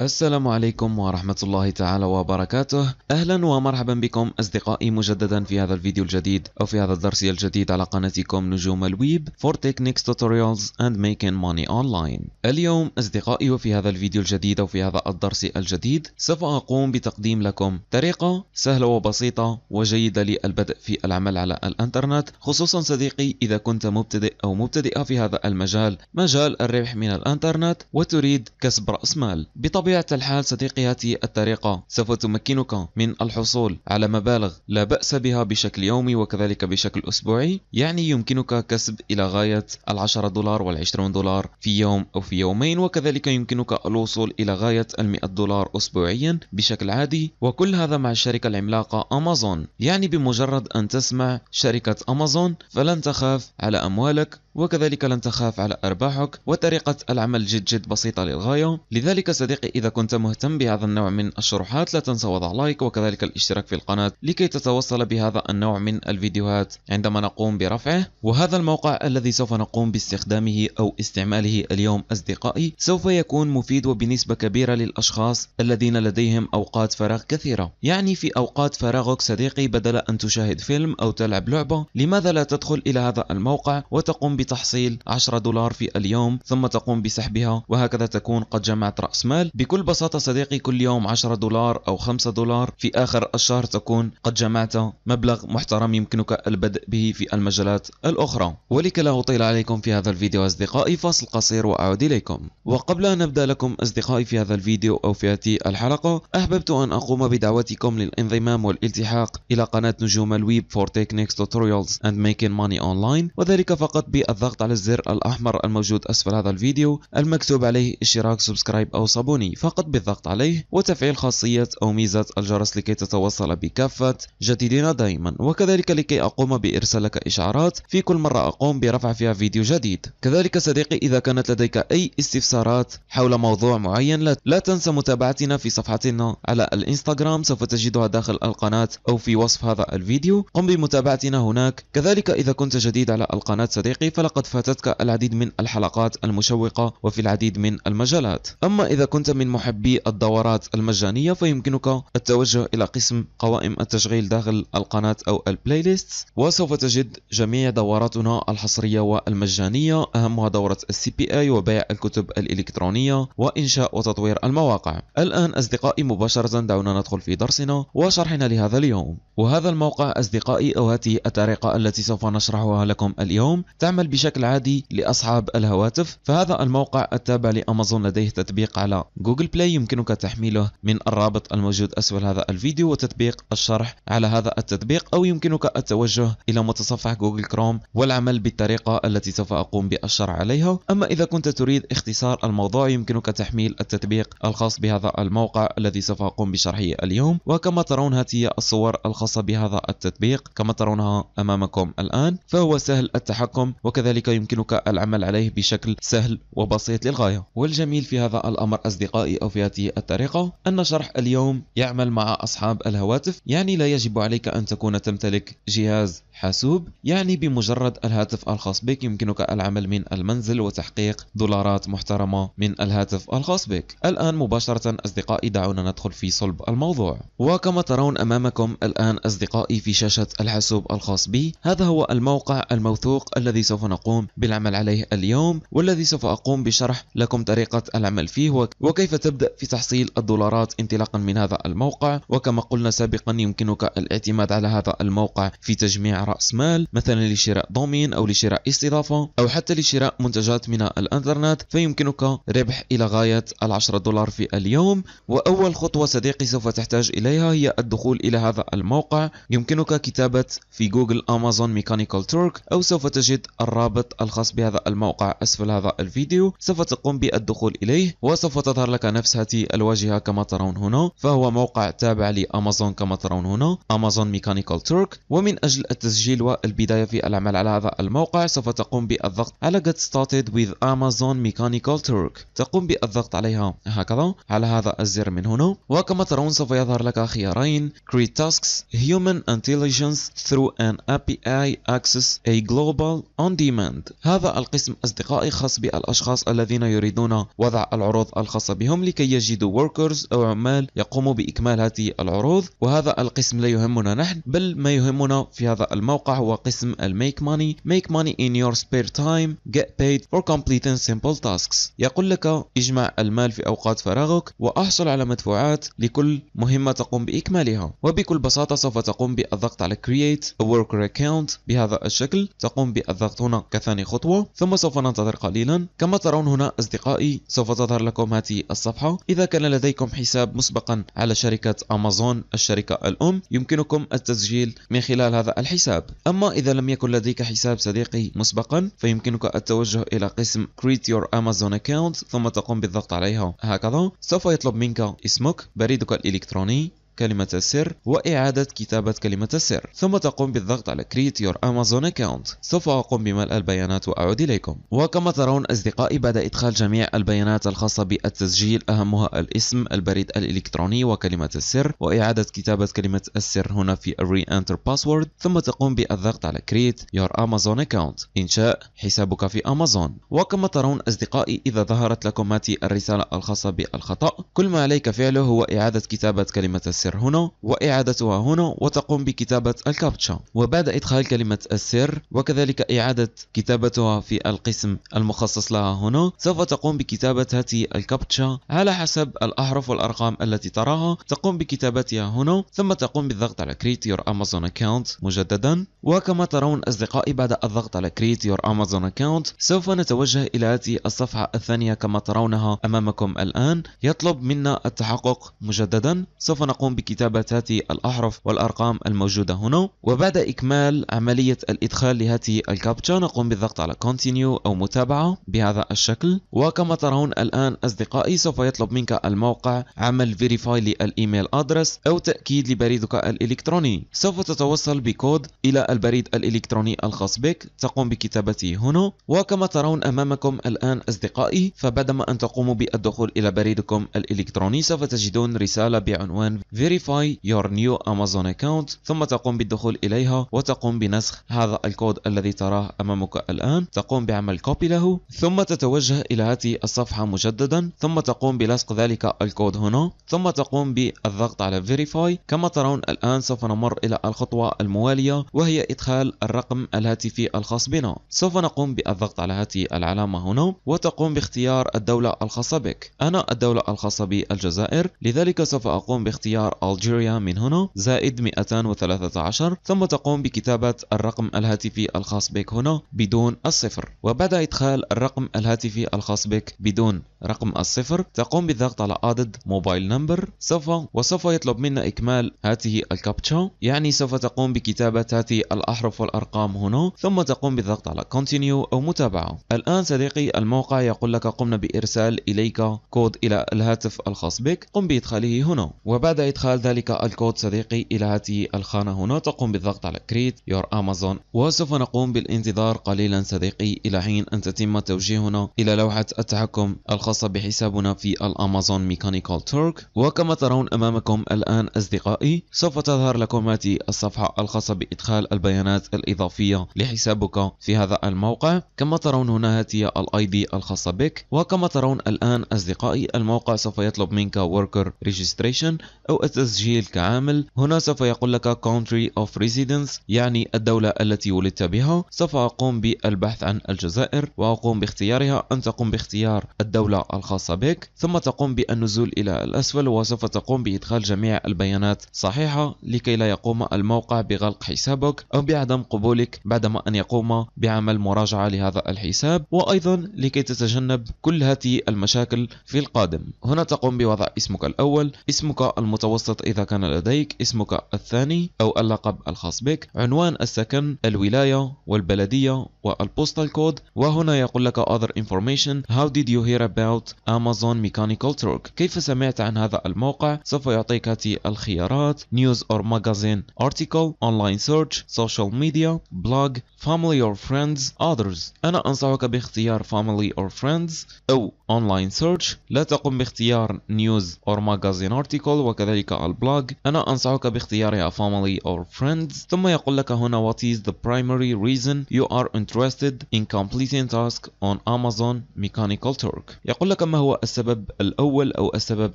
السلام عليكم ورحمة الله تعالى وبركاته أهلا ومرحبا بكم أصدقائي مجددا في هذا الفيديو الجديد أو في هذا الدرس الجديد على قناتكم نجوم الويب for techniques tutorials and making money online اليوم أصدقائي وفي هذا الفيديو الجديد أو في هذا الدرس الجديد سوف أقوم بتقديم لكم طريقة سهلة وبسيطة وجيدة للبدء في العمل على الإنترنت خصوصا صديقي إذا كنت مبتدئ أو مبتدئة في هذا المجال مجال الربح من الإنترنت وتريد كسب رأس مال بطبع بطبيعة الحال صديقي هذه الطريقة سوف تمكنك من الحصول على مبالغ لا بأس بها بشكل يومي وكذلك بشكل أسبوعي يعني يمكنك كسب إلى غاية العشرة دولار والعشرون دولار في يوم أو في يومين وكذلك يمكنك الوصول إلى غاية المئة دولار أسبوعيا بشكل عادي وكل هذا مع الشركة العملاقة أمازون يعني بمجرد أن تسمع شركة أمازون فلن تخاف على أموالك وكذلك لن تخاف على أرباحك وطريقة العمل جد جد بسيطة للغاية لذلك صديقي إذا كنت مهتم بهذا النوع من الشروحات لا تنسى وضع لايك وكذلك الاشتراك في القناة لكي تتوصل بهذا النوع من الفيديوهات عندما نقوم برفعه وهذا الموقع الذي سوف نقوم باستخدامه أو استعماله اليوم أصدقائي سوف يكون مفيد وبنسبة كبيرة للأشخاص الذين لديهم أوقات فراغ كثيرة يعني في أوقات فراغك صديقي بدل أن تشاهد فيلم أو تلعب لعبة لماذا لا تدخل إلى هذا الموقع وتقوم بتحصيل 10 دولار في اليوم ثم تقوم بسحبها وهكذا تكون قد جمعت رأس مال بكل بساطة صديقي كل يوم 10 دولار أو 5 دولار في آخر الشهر تكون قد جمعت مبلغ محترم يمكنك البدء به في المجالات الأخرى ولكي لا أطيل عليكم في هذا الفيديو أصدقائي فاصل قصير وأعود إليكم وقبل أن نبدأ لكم أصدقائي في هذا الفيديو أو في هذه الحلقة أحببت أن أقوم بدعوتكم للانضمام والالتحاق إلى قناة نجوم الويب for techniques tutorials and making money online وذلك فقط ب الضغط على الزر الأحمر الموجود أسفل هذا الفيديو المكتوب عليه اشتراك سبسكرايب أو صابوني فقط بالضغط عليه وتفعيل خاصية أو ميزة الجرس لكي تتوصل بكافة جديدنا دائما وكذلك لكي أقوم بإرسال لك إشعارات في كل مرة أقوم برفع فيها فيديو جديد كذلك صديقي إذا كانت لديك أي استفسارات حول موضوع معين لا تنسى متابعتنا في صفحتنا على الإنستغرام سوف تجدها داخل القناة أو في وصف هذا الفيديو قم بمتابعتنا هناك كذلك إذا كنت جديد على القناة صديقي فلا فلقد فاتتك العديد من الحلقات المشوقة وفي العديد من المجالات أما إذا كنت من محبي الدورات المجانية فيمكنك التوجه إلى قسم قوائم التشغيل داخل القناة أو البلاي ليست وسوف تجد جميع دوراتنا الحصرية والمجانية أهمها دورة السي بي اي وبيع الكتب الإلكترونية وإنشاء وتطوير المواقع الآن أصدقائي مباشرة دعونا ندخل في درسنا وشرحنا لهذا اليوم وهذا الموقع أصدقائي أو هذه الطريقة التي سوف نشرحها لكم اليوم تعمل بشكل عادي لأصحاب الهواتف فهذا الموقع التابع لأمازون لديه تطبيق على جوجل بلاي يمكنك تحميله من الرابط الموجود أسفل هذا الفيديو وتطبيق الشرح على هذا التطبيق أو يمكنك التوجه إلى متصفح جوجل كروم والعمل بالطريقة التي سوف أقوم بالشرح عليها أما إذا كنت تريد اختصار الموضوع يمكنك تحميل التطبيق الخاص بهذا الموقع الذي سوف أقوم بشرحه اليوم وكما ترون هاتي الصور الخاصة بهذا التطبيق كما ترونها أمامكم الآن فهو سهل التحكم وكذلك يمكنك العمل عليه بشكل سهل وبسيط للغاية والجميل في هذا الأمر أصدقائي أو في هذه الطريقة أن شرح اليوم يعمل مع أصحاب الهواتف يعني لا يجب عليك أن تكون تمتلك جهاز حاسوب يعني بمجرد الهاتف الخاص بك يمكنك العمل من المنزل وتحقيق دولارات محترمة من الهاتف الخاص بك الآن مباشرة أصدقائي دعونا ندخل في صلب الموضوع وكما ترون أمامكم الآن أصدقائي في شاشة الحاسوب الخاص بي هذا هو الموقع الموثوق الذي سوف نقوم بالعمل عليه اليوم والذي سوف أقوم بشرح لكم طريقة العمل فيه وكيف تبدأ في تحصيل الدولارات انطلاقا من هذا الموقع وكما قلنا سابقا يمكنك الاعتماد على هذا الموقع في تجميع رأس مال مثلا لشراء دومين أو لشراء استضافة أو حتى لشراء منتجات من الإنترنت فيمكنك ربح إلى غاية العشرة دولار في اليوم وأول خطوة صديقي سوف تحتاج إليها هي الدخول إلى هذا الموقع يمكنك كتابة في جوجل أمازون ميكانيكال تورك أو سوف تجد الرابط الخاص بهذا الموقع أسفل هذا الفيديو سوف تقوم بالدخول إليه وسوف تظهر لك نفس هذه الواجهة كما ترون هنا فهو موقع تابع لأمازون كما ترون هنا أمازون ميكانيكال تورك ومن أجل التسجيل التسجيل والبداية في العمل على هذا الموقع سوف تقوم بالضغط على Get Started with Amazon Mechanical Turk تقوم بالضغط عليها هكذا على هذا الزر من هنا وكما ترون سوف يظهر لك خيارين Create Tasks Human Intelligence through an API Access a Global On Demand هذا القسم أصدقائي خاص بالأشخاص الذين يريدون وضع العروض الخاصة بهم لكي يجدوا workers أو عمال يقوموا بإكمال هذه العروض وهذا القسم لا يهمنا نحن بل ما يهمنا في هذا الموقع الموقع هو قسم الميك ماني ميك ماني in your spare time get paid فور كومبليتين simple tasks يقول لك اجمع المال في اوقات فراغك واحصل على مدفوعات لكل مهمة تقوم باكمالها وبكل بساطة سوف تقوم بالضغط على create a worker account بهذا الشكل تقوم بالضغط هنا كثاني خطوة ثم سوف ننتظر قليلا كما ترون هنا أصدقائي سوف تظهر لكم هذه الصفحة إذا كان لديكم حساب مسبقا على شركة أمازون الشركة الأم يمكنكم التسجيل من خلال هذا الحساب حساب أما إذا لم يكن لديك حساب صديقي مسبقا فيمكنك التوجه إلى قسم Create Your Amazon Account ثم تقوم بالضغط عليها هكذا سوف يطلب منك اسمك بريدك الإلكتروني كلمة السر وإعادة كتابة كلمة السر ثم تقوم بالضغط على Create Your Amazon Account سوف أقوم بملء البيانات وأعود إليكم وكما ترون أصدقائي بعد إدخال جميع البيانات الخاصة بالتسجيل أهمها الاسم البريد الإلكتروني وكلمة السر وإعادة كتابة كلمة السر هنا في Re-Enter Password ثم تقوم بالضغط على Create Your Amazon Account إنشاء حسابك في أمازون وكما ترون أصدقائي إذا ظهرت لكم هذه الرسالة الخاصة بالخطأ كل ما عليك فعله هو إعادة كتابة كلمة السر السر هنا وإعادتها هنا وتقوم بكتابة الكابتشا وبعد إدخال كلمة السر وكذلك إعادة كتابتها في القسم المخصص لها هنا سوف تقوم بكتابة هذه الكابتشا على حسب الأحرف والأرقام التي تراها تقوم بكتابتها هنا ثم تقوم بالضغط على Create Your Amazon Account مجددا وكما ترون أصدقائي بعد الضغط على Create Your Amazon Account سوف نتوجه إلى هذه الصفحة الثانية كما ترونها أمامكم الآن يطلب منا التحقق مجددا سوف نقوم بكتابة هذه الأحرف والأرقام الموجودة هنا وبعد إكمال عملية الإدخال لهذه الكابتشا نقوم بالضغط على continue أو متابعة بهذا الشكل وكما ترون الآن أصدقائي سوف يطلب منك الموقع عمل verify للإيميل أدرس أو تأكيد لبريدك الإلكتروني سوف تتوصل بكود إلى البريد الإلكتروني الخاص بك تقوم بكتابته هنا وكما ترون أمامكم الآن أصدقائي فبعدما أن تقوموا بالدخول إلى بريدكم الإلكتروني سوف تجدون رسالة بعنوان Verify your new Amazon account ثم تقوم بالدخول إليها وتقوم بنسخ هذا الكود الذي تراه أمامك الآن تقوم بعمل كوبي له ثم تتوجه إلى هذه الصفحة مجددا ثم تقوم بلصق ذلك الكود هنا ثم تقوم بالضغط على Verify كما ترون الآن سوف نمر إلى الخطوة الموالية وهي إدخال الرقم الهاتفي الخاص بنا سوف نقوم بالضغط على هذه العلامة هنا وتقوم باختيار الدولة الخاصة بك أنا الدولة الخاصة بالجزائر لذلك سوف أقوم باختيار ألجيريا من هنا زائد 213 ثم تقوم بكتابة الرقم الهاتفي الخاص بك هنا بدون الصفر وبعد إدخال الرقم الهاتفي الخاص بك بدون رقم الصفر تقوم بالضغط على Added Mobile Number سوف وسوف يطلب منا إكمال هذه الكابتشا يعني سوف تقوم بكتابة هذه الأحرف والأرقام هنا ثم تقوم بالضغط على Continue أو متابعة الآن صديقي الموقع يقول لك قمنا بإرسال إليك كود إلى الهاتف الخاص بك قم بإدخاله هنا وبعد إدخال إدخال ذلك الكود صديقي إلى هذه الخانة هنا تقوم بالضغط على كريت يور امازون وسوف نقوم بالانتظار قليلا صديقي إلى حين أن تتم توجيهنا إلى لوحة التحكم الخاصة بحسابنا في الأمازون ميكانيكال تورك وكما ترون أمامكم الآن أصدقائي سوف تظهر لكم هذه الصفحة الخاصة بإدخال البيانات الإضافية لحسابك في هذا الموقع كما ترون هنا هاتي الاي دي الخاصة بك وكما ترون الآن أصدقائي الموقع سوف يطلب منك وركر ريجستريشن أو التسجيل كعامل هنا سوف يقول لك country of residence يعني الدولة التي ولدت بها سوف أقوم بالبحث عن الجزائر وأقوم باختيارها أن تقوم باختيار الدولة الخاصة بك ثم تقوم بالنزول إلى الأسفل وسوف تقوم بإدخال جميع البيانات صحيحة لكي لا يقوم الموقع بغلق حسابك أو بعدم قبولك بعدما أن يقوم بعمل مراجعة لهذا الحساب وأيضا لكي تتجنب كل هذه المشاكل في القادم هنا تقوم بوضع اسمك الأول اسمك المتوسط المتوسط إذا كان لديك اسمك الثاني أو اللقب الخاص بك عنوان السكن الولاية والبلدية والبوستال كود وهنا يقول لك other information how did you hear about Amazon Mechanical Turk كيف سمعت عن هذا الموقع سوف يعطيك هذه الخيارات news or magazine article online search social media blog family or friends others أنا أنصحك باختيار family or friends أو online search لا تقم باختيار news or magazine article وكذلك لديك البلوج أنا أنصحك باختيارها family or friends ثم يقول لك هنا what is the primary reason you are interested in completing task on Amazon Mechanical Turk يقول لك ما هو السبب الأول أو السبب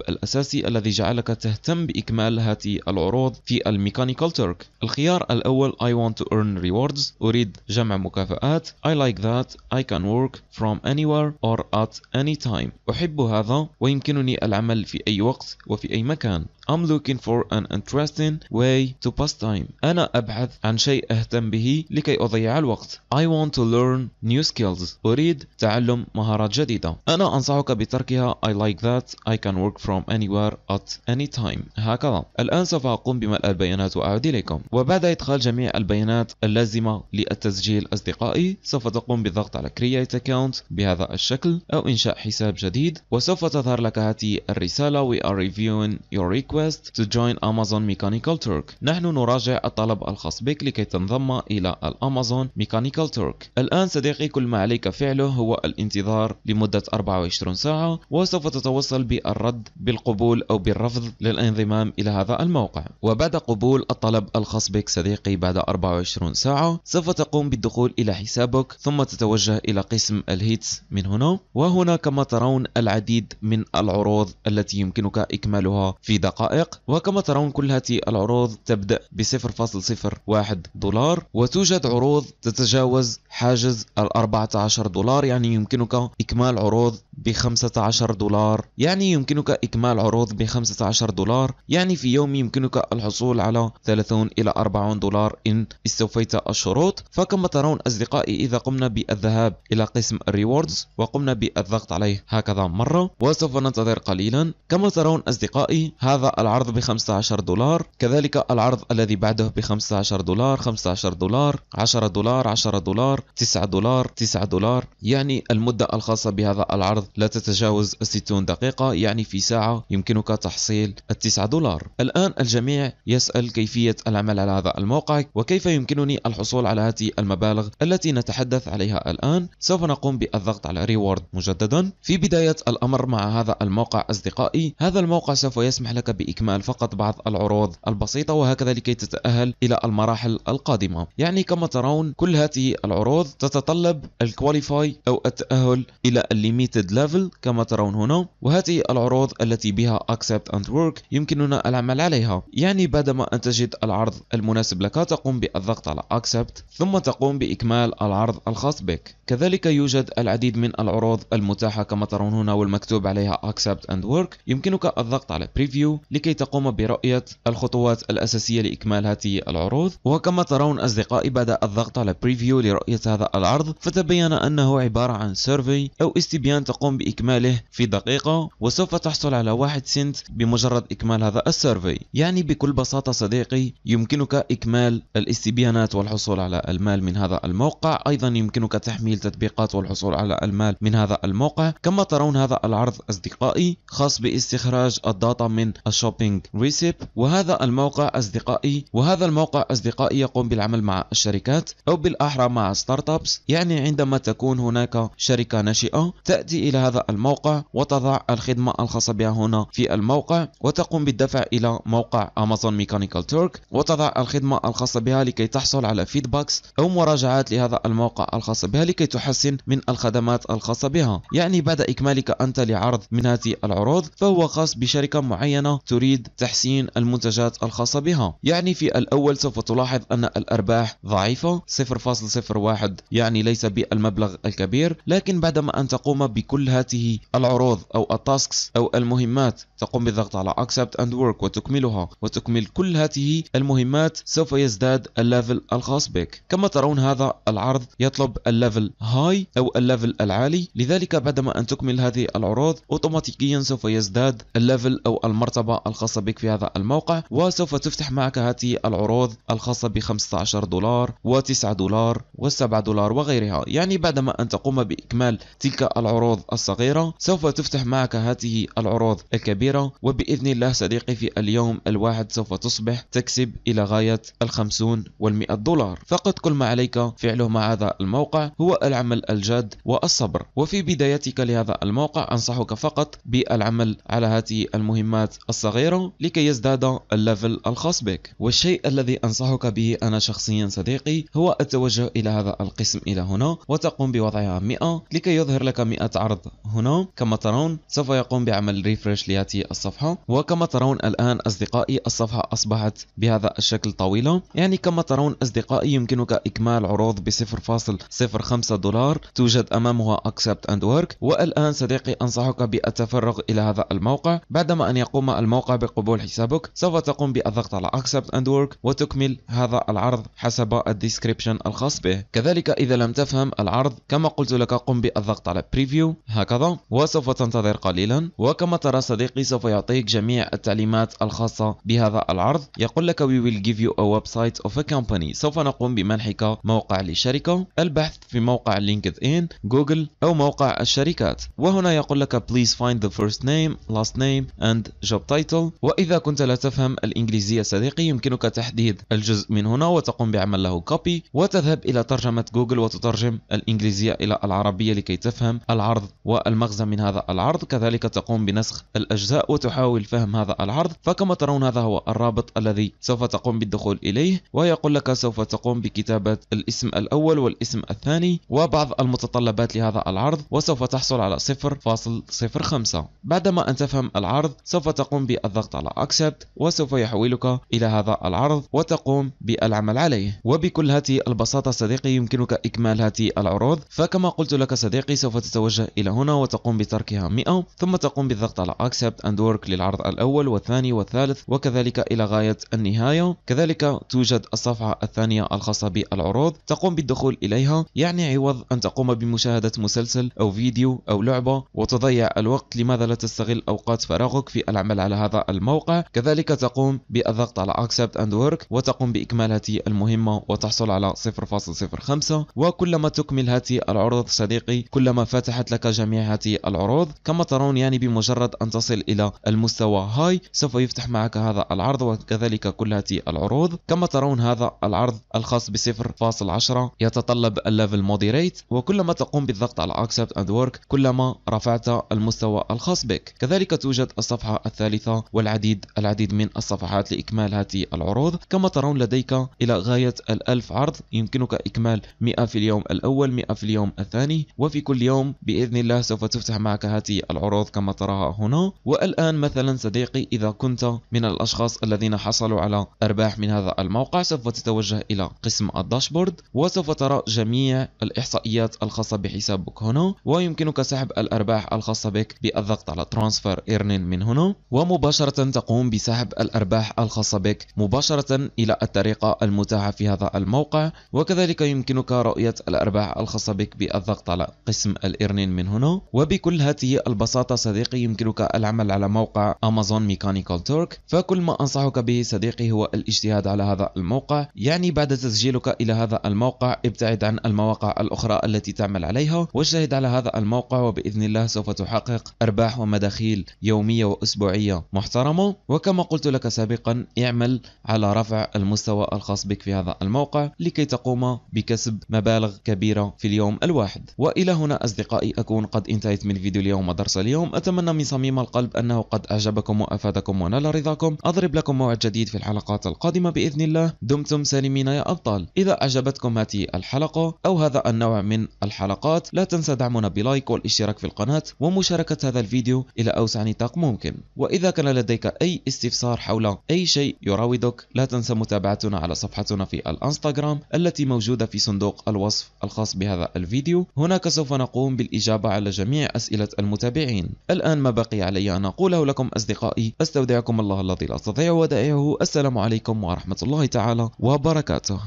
الأساسي الذي جعلك تهتم بإكمال هذه العروض في الميكانيكال ترك الخيار الأول I want to earn rewards أريد جمع مكافآت I like that I can work from anywhere or at any time أحب هذا ويمكنني العمل في أي وقت وفي أي مكان I'm looking for an interesting way to pass time أنا أبحث عن شيء أهتم به لكي أضيع الوقت I want to learn new skills أريد تعلم مهارات جديدة أنا أنصحك بتركها I like that I can work from anywhere at any time هكذا الآن سوف أقوم بملء البيانات وأعود إليكم وبعد إدخال جميع البيانات اللازمة للتسجيل أصدقائي سوف تقوم بالضغط على Create Account بهذا الشكل أو إنشاء حساب جديد وسوف تظهر لك هذه الرسالة We are reviewing your request request to join Amazon Mechanical Turk نحن نراجع الطلب الخاص بك لكي تنضم إلى الأمازون Mechanical Turk الآن صديقي كل ما عليك فعله هو الانتظار لمدة 24 ساعة وسوف تتوصل بالرد بالقبول أو بالرفض للانضمام إلى هذا الموقع وبعد قبول الطلب الخاص بك صديقي بعد 24 ساعة سوف تقوم بالدخول إلى حسابك ثم تتوجه إلى قسم الهيتس من هنا وهنا كما ترون العديد من العروض التي يمكنك إكمالها في دقائق دقائق وكما ترون كل هذه العروض تبدأ ب 0.01 دولار وتوجد عروض تتجاوز حاجز ال 14 دولار يعني يمكنك إكمال عروض ب 15 دولار يعني يمكنك إكمال عروض ب 15 دولار يعني في يوم يمكنك الحصول على 30 إلى 40 دولار إن استوفيت الشروط فكما ترون أصدقائي إذا قمنا بالذهاب إلى قسم الريوردز وقمنا بالضغط عليه هكذا مرة وسوف ننتظر قليلا كما ترون أصدقائي هذا العرض ب 15 دولار كذلك العرض الذي بعده ب 15 دولار 15 دولار 10 دولار 10 دولار 9 دولار 9 دولار يعني المدة الخاصة بهذا العرض لا تتجاوز 60 دقيقة يعني في ساعة يمكنك تحصيل 9 دولار الآن الجميع يسأل كيفية العمل على هذا الموقع وكيف يمكنني الحصول على هذه المبالغ التي نتحدث عليها الآن سوف نقوم بالضغط على ريورد مجددا في بداية الأمر مع هذا الموقع أصدقائي هذا الموقع سوف يسمح لك بإكمال فقط بعض العروض البسيطة وهكذا لكي تتأهل إلى المراحل القادمة يعني كما ترون كل هذه العروض تتطلب الكواليفاي أو التأهل إلى الليميتد ليفل كما ترون هنا وهذه العروض التي بها accept and work يمكننا العمل عليها يعني بعدما أن تجد العرض المناسب لك تقوم بالضغط على accept ثم تقوم بإكمال العرض الخاص بك كذلك يوجد العديد من العروض المتاحة كما ترون هنا والمكتوب عليها accept and work يمكنك الضغط على preview لكي تقوم برؤية الخطوات الأساسية لإكمال هذه العروض وكما ترون أصدقائي بدأ الضغط على بريفيو لرؤية هذا العرض فتبين أنه عبارة عن سيرفي أو استبيان تقوم بإكماله في دقيقة وسوف تحصل على واحد سنت بمجرد إكمال هذا السيرفي يعني بكل بساطة صديقي يمكنك إكمال الاستبيانات والحصول على المال من هذا الموقع أيضا يمكنك تحميل تطبيقات والحصول على المال من هذا الموقع كما ترون هذا العرض أصدقائي خاص باستخراج الداتا من شوبينج ريسيب وهذا الموقع أصدقائي وهذا الموقع أصدقائي يقوم بالعمل مع الشركات أو بالأحرى مع ستارت أبس يعني عندما تكون هناك شركة ناشئة تأتي إلى هذا الموقع وتضع الخدمة الخاصة بها هنا في الموقع وتقوم بالدفع إلى موقع أمازون ميكانيكال تورك وتضع الخدمة الخاصة بها لكي تحصل على فيدباكس أو مراجعات لهذا الموقع الخاص بها لكي تحسن من الخدمات الخاصة بها يعني بعد إكمالك أنت لعرض من هذه العروض فهو خاص بشركة معينة تريد تحسين المنتجات الخاصة بها يعني في الأول سوف تلاحظ أن الأرباح ضعيفة 0.01 يعني ليس بالمبلغ الكبير لكن بعدما أن تقوم بكل هذه العروض أو التاسكس أو المهمات تقوم بالضغط على Accept and Work وتكملها وتكمل كل هذه المهمات سوف يزداد الليفل الخاص بك كما ترون هذا العرض يطلب الليفل هاي أو الليفل العالي لذلك بعدما أن تكمل هذه العروض أوتوماتيكيا سوف يزداد الليفل أو المرتبة الخاصة بك في هذا الموقع وسوف تفتح معك هذه العروض الخاصة ب 15 دولار و9 دولار و7 دولار وغيرها يعني بعدما أن تقوم بإكمال تلك العروض الصغيرة سوف تفتح معك هذه العروض الكبيرة وبإذن الله صديقي في اليوم الواحد سوف تصبح تكسب إلى غاية الخمسون والمئة دولار فقط كل ما عليك فعله مع هذا الموقع هو العمل الجاد والصبر وفي بدايتك لهذا الموقع أنصحك فقط بالعمل على هذه المهمات الصغيرة صغيرة لكي يزداد الليفل الخاص بك والشيء الذي أنصحك به أنا شخصيا صديقي هو التوجه إلى هذا القسم إلى هنا وتقوم بوضعها 100 لكي يظهر لك 100 عرض هنا كما ترون سوف يقوم بعمل ريفرش لهذه الصفحة وكما ترون الآن أصدقائي الصفحة أصبحت بهذا الشكل طويلة يعني كما ترون أصدقائي يمكنك إكمال عروض ب 0.05 دولار توجد أمامها accept and work والآن صديقي أنصحك بالتفرغ إلى هذا الموقع بعدما أن يقوم الموقع الموقع بقبول حسابك سوف تقوم بالضغط على Accept and Work وتكمل هذا العرض حسب الديسكريبشن الخاص به كذلك إذا لم تفهم العرض كما قلت لك قم بالضغط على Preview هكذا وسوف تنتظر قليلا وكما ترى صديقي سوف يعطيك جميع التعليمات الخاصة بهذا العرض يقول لك We will give you a website of a company سوف نقوم بمنحك موقع لشركة البحث في موقع لينكد إن جوجل أو موقع الشركات وهنا يقول لك Please find the first name last name and job title Title وإذا كنت لا تفهم الإنجليزية صديقي يمكنك تحديد الجزء من هنا وتقوم بعمل له كوبي وتذهب إلى ترجمة جوجل وتترجم الإنجليزية إلى العربية لكي تفهم العرض والمغزى من هذا العرض كذلك تقوم بنسخ الأجزاء وتحاول فهم هذا العرض فكما ترون هذا هو الرابط الذي سوف تقوم بالدخول إليه ويقول لك سوف تقوم بكتابة الاسم الأول والاسم الثاني وبعض المتطلبات لهذا العرض وسوف تحصل على 0.05 بعدما أن تفهم العرض سوف تقوم بالضغط على accept وسوف يحولك إلى هذا العرض وتقوم بالعمل عليه وبكل هذه البساطة صديقي يمكنك إكمال هذه العروض فكما قلت لك صديقي سوف تتوجه إلى هنا وتقوم بتركها 100 ثم تقوم بالضغط على accept and work للعرض الأول والثاني والثالث وكذلك إلى غاية النهاية كذلك توجد الصفحة الثانية الخاصة بالعروض تقوم بالدخول إليها يعني عوض أن تقوم بمشاهدة مسلسل أو فيديو أو لعبة وتضيع الوقت لماذا لا تستغل أوقات فراغك في العمل على هذا الموقع كذلك تقوم بالضغط على accept and work وتقوم بإكمال هذه المهمة وتحصل على 0.05 وكلما تكمل هذه العروض صديقي كلما فتحت لك جميع هذه العروض كما ترون يعني بمجرد أن تصل إلى المستوى هاي سوف يفتح معك هذا العرض وكذلك كل هذه العروض كما ترون هذا العرض الخاص ب 0.10 يتطلب الليفل موديريت وكلما تقوم بالضغط على accept and work كلما رفعت المستوى الخاص بك كذلك توجد الصفحة الثالثة والعديد العديد من الصفحات لإكمال هذه العروض كما ترون لديك إلى غاية الألف عرض يمكنك إكمال 100 في اليوم الأول 100 في اليوم الثاني وفي كل يوم بإذن الله سوف تفتح معك هذه العروض كما تراها هنا والآن مثلا صديقي إذا كنت من الأشخاص الذين حصلوا على أرباح من هذا الموقع سوف تتوجه إلى قسم الداشبورد وسوف ترى جميع الإحصائيات الخاصة بحسابك هنا ويمكنك سحب الأرباح الخاصة بك بالضغط على ترانسفير ايرنين من هنا ومباشرة مباشرة تقوم بسحب الأرباح الخاصة بك مباشرة إلى الطريقة المتاحة في هذا الموقع وكذلك يمكنك رؤية الأرباح الخاصة بك بالضغط على قسم الإرنين من هنا وبكل هذه البساطة صديقي يمكنك العمل على موقع أمازون ميكانيكال تورك فكل ما أنصحك به صديقي هو الاجتهاد على هذا الموقع يعني بعد تسجيلك إلى هذا الموقع ابتعد عن المواقع الأخرى التي تعمل عليها واجتهد على هذا الموقع وبإذن الله سوف تحقق أرباح ومداخيل يومية وأسبوعية محترمة وكما قلت لك سابقا اعمل على رفع المستوى الخاص بك في هذا الموقع لكي تقوم بكسب مبالغ كبيرة في اليوم الواحد وإلى هنا أصدقائي أكون قد انتهيت من فيديو اليوم ودرس اليوم أتمنى من صميم القلب أنه قد أعجبكم وأفادكم ونال رضاكم أضرب لكم موعد جديد في الحلقات القادمة بإذن الله دمتم سالمين يا أبطال إذا أعجبتكم هذه الحلقة أو هذا النوع من الحلقات لا تنسى دعمنا بلايك والاشتراك في القناة ومشاركة هذا الفيديو إلى أوسع نطاق ممكن وإذا كان لديك أي استفسار حول أي شيء يراودك لا تنسى متابعتنا على صفحتنا في الانستغرام التي موجودة في صندوق الوصف الخاص بهذا الفيديو هناك سوف نقوم بالإجابة على جميع أسئلة المتابعين الآن ما بقي علي أن أقوله لكم أصدقائي أستودعكم الله الذي لا تضيع ودائعه السلام عليكم ورحمة الله تعالى وبركاته